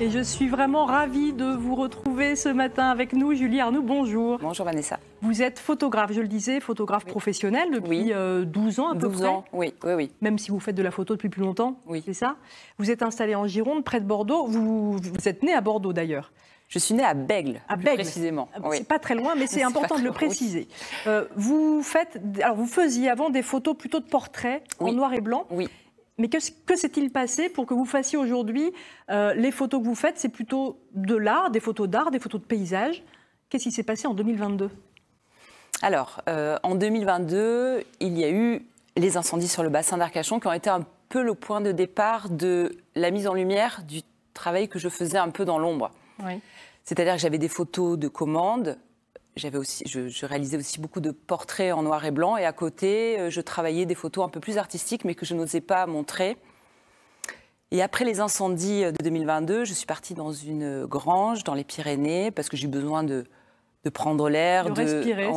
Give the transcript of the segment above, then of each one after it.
Et je suis vraiment ravie de vous retrouver ce matin avec nous. Julie Arnoux, bonjour. Bonjour Vanessa. Vous êtes photographe, je le disais, photographe professionnelle professionnel depuis 12 euh, ans à peu près. ans, oui, oui, oui. Même si vous faites de la photo depuis plus longtemps, oui. c'est ça Vous êtes installée en Gironde, près de Bordeaux. Vous, êtes née à Bordeaux d'ailleurs. Je suis née à Bègle, à Bègle. précisément. Ah, c'est pas très loin, mais c'est important de le préciser. Euh, vous faites, alors vous faisiez avant des photos plutôt de portraits en noir et blanc. Oui. Mais que, s'est-il passé pour que vous fassiez aujourd'hui euh, les photos que vous faites C'est plutôt de l'art, des photos d'art, des photos de paysage. Qu'est-ce qui s'est passé en 2022 Alors, euh, en 2022, il y a eu les incendies sur le bassin d'Arcachon qui ont été un peu le point de départ de la mise en lumière du travail que je faisais un peu dans l'ombre. Oui. C'est-à-dire que j'avais des photos de commandes, j'avais aussi, je, réalisais aussi beaucoup de portraits en noir et blanc. Et à côté, euh, je travaillais des photos un peu plus artistiques, mais que je n'osais pas montrer. Et après les incendies de 2022, je suis partie dans une grange dans les Pyrénées parce que j'ai eu besoin de, prendre l'air, de, respirer,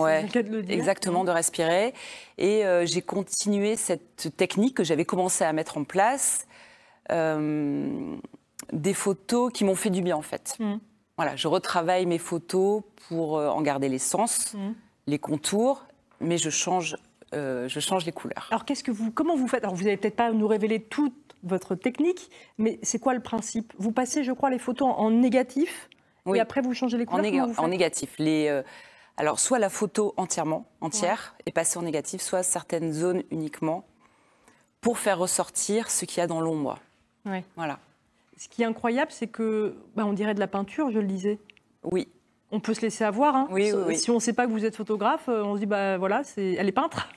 exactement de respirer. Et euh, j'ai continué cette technique que j'avais commencé à mettre en place, euh, des photos qui m'ont fait du bien en fait. Mmh. Voilà, je retravaille mes photos pour euh, en garder l'essence, sens, mhm. les contours, mais je change, euh, je change les couleurs. Alors, que vous, comment vous faites Alors, vous n'allez peut-être pas nous révéler toute votre technique, mais c'est quoi le principe Vous passez, je crois, les photos en, négatif, oui. et après vous changez les couleurs. En, en négatif. Les, euh, alors, soit la photo entièrement, entière, et est passée en négatif, soit certaines zones uniquement, pour faire ressortir ce qu'il y a dans l'ombre. Voilà ce qui est incroyable, c'est que, bah, on dirait de la peinture, je le disais. Oui. On peut se laisser avoir. Hein. Oui, Si on ne sait pas que vous êtes photographe, euh, on se dit, bah voilà, c'est... elle est peintre.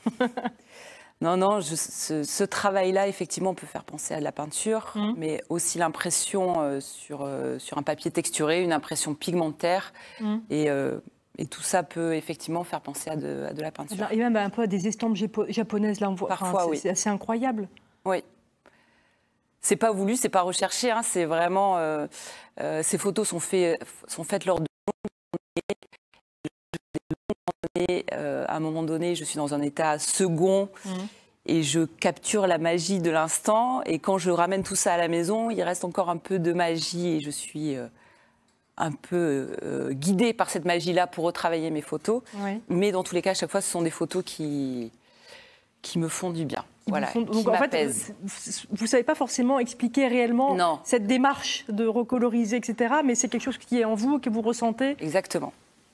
non, non, ce, travail-là, effectivement, peut faire penser à de la peinture, mmh. mais aussi l'impression euh, sur, euh, sur un papier texturé, une impression pigmentaire. Mmh. Et. tout ça peut effectivement faire penser à de, la peinture. Ben, et même un peu à des estampes japonaises, là, on voit. Parfois, oui. c'est assez incroyable. Oui c'est pas voulu, c'est pas recherché. Hein. c'est vraiment euh, euh, ces photos sont, sont faites lors de longues euh, journées. à un moment donné, je suis dans un état second mmh. et je capture la magie de l'instant. Et quand je ramène tout ça à la maison, il reste encore un peu de magie et je suis un peu guidée par cette magie-là pour retravailler mes photos. Mais dans tous les cas, à chaque fois, ce sont des photos qui, qui me font du bien. Voilà, Donc en fait, vous ne savez pas forcément expliquer réellement cette démarche de recoloriser, etc. Mais c'est quelque chose qui est en vous, que vous ressentez. Exactement.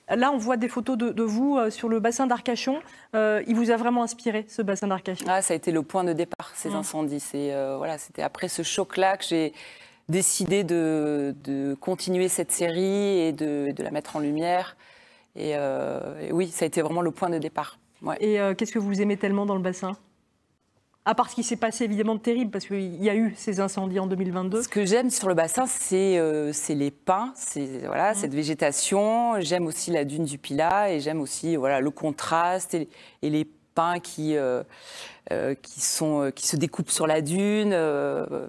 Là, on voit des photos de, vous euh, sur le bassin d'Arcachon. Euh, il vous a vraiment inspiré, ce bassin d'Arcachon ah, Ça a été le point de départ, ces ah. incendies. Euh, voilà, c'était après ce choc-là que j'ai décidé de, continuer cette série et de, la mettre en lumière. Et, oui, ça a été vraiment le point de départ. Et qu'est-ce que vous aimez tellement dans le bassin à part ce qui s'est passé évidemment de terrible, parce qu'il y a eu ces incendies en 2022. Ce que j'aime sur le bassin, c'est euh, les pins, voilà, mmh. cette végétation. J'aime aussi la dune du Pilat et j'aime aussi voilà, le contraste et, les pins qui, euh, euh, qui se découpent sur la dune.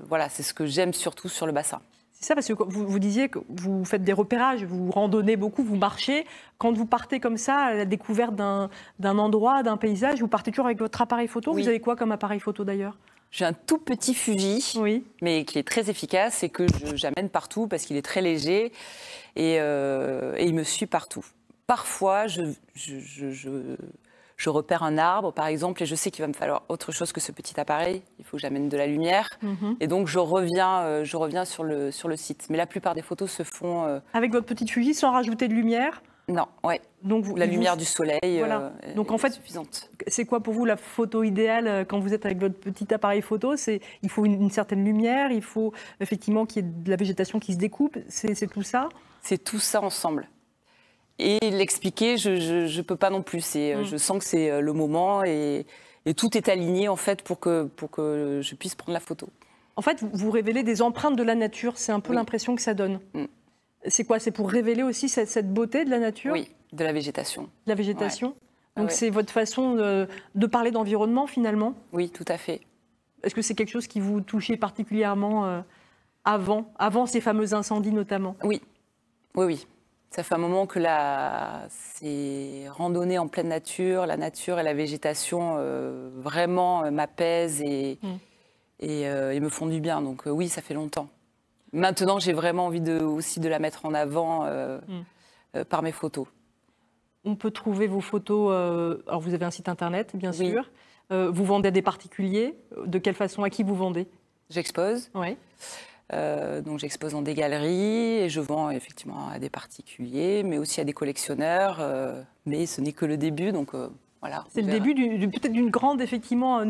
voilà, c'est ce que j'aime surtout sur le bassin. C'est ça, parce que vous, vous, disiez que vous faites des repérages, vous randonnez beaucoup, vous marchez. Quand vous partez comme ça, à la découverte d'un endroit, d'un paysage, vous partez toujours avec votre appareil photo. Vous avez quoi comme appareil photo d'ailleurs j'ai un tout petit Fuji, oui. mais qui est très efficace et que j'amène partout parce qu'il est très léger euh, et, il me suit partout. Parfois, je, je, je je repère un arbre, par exemple, et je sais qu'il va me falloir autre chose que ce petit appareil. Il faut que j'amène de la lumière. Mhm. Et donc, je reviens, euh, je reviens sur, le, sur le site. Mais la plupart des photos se font. Euh, avec votre petite fusil, sans rajouter de lumière Non, ouais. Donc la lumière du soleil euh, Donc est, en fait, C'est quoi pour vous la photo idéale quand vous êtes avec votre petit appareil photo C'est il faut une, certaine lumière, il faut effectivement qu'il y ait de la végétation qui se découpe. C'est tout ça C'est tout ça ensemble et l'expliquer, je ne peux pas non plus. Et euh, mm. Je sens que c'est euh, le moment et, tout est aligné en fait pour que, pour que je puisse prendre la photo. En fait, vous révélez des empreintes de la nature, c'est un peu l'impression que ça donne. Mm. C'est quoi C'est pour révéler aussi cette, beauté de la nature Oui, de la végétation. De la végétation ah Donc c'est votre façon de, de parler d'environnement finalement Oui, tout à fait. Est-ce que c'est quelque chose qui vous touchait particulièrement euh, avant, avant ces fameux incendies notamment Oui, oui, oui. Ça fait un moment que la, ces randonnées en pleine nature, la nature et la végétation euh, vraiment euh, m'apaisent mm. euh, et, me font du bien. Donc oui, ça fait longtemps. Maintenant, j'ai vraiment envie de, aussi de la mettre en avant mm. par mes photos. On peut trouver vos photos. alors vous avez un site internet, bien sûr. vous vendez à des particuliers. De quelle façon À qui vous vendez J'expose. Oui. Euh, donc j'expose dans des galeries et je vends effectivement à des particuliers, mais aussi à des collectionneurs. Euh, mais ce n'est que le début, donc euh, voilà. C'est le début peut-être d'une grande effectivement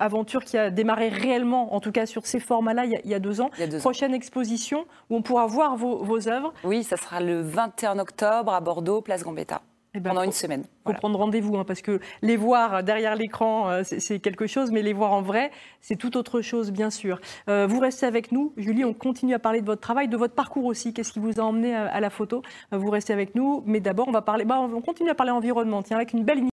aventure qui a démarré réellement, en tout cas sur ces formats-là, il, y a deux ans. Prochaine exposition où on pourra voir vos, vos œuvres. Oui, ça sera le 21 octobre à Bordeaux, place Gambetta. Eh ben, pendant une semaine. Il prendre rendez-vous, hein, parce que les voir derrière l'écran, euh, c'est quelque chose, mais les voir en vrai, c'est tout autre chose, bien sûr. Euh, vous restez avec nous, Julie, on continue à parler de votre travail, de votre parcours aussi. Qu'est-ce qui vous a emmené à, la photo euh, Vous restez avec nous, mais d'abord, on va parler, bah, on continue à parler environnement, tiens, avec une belle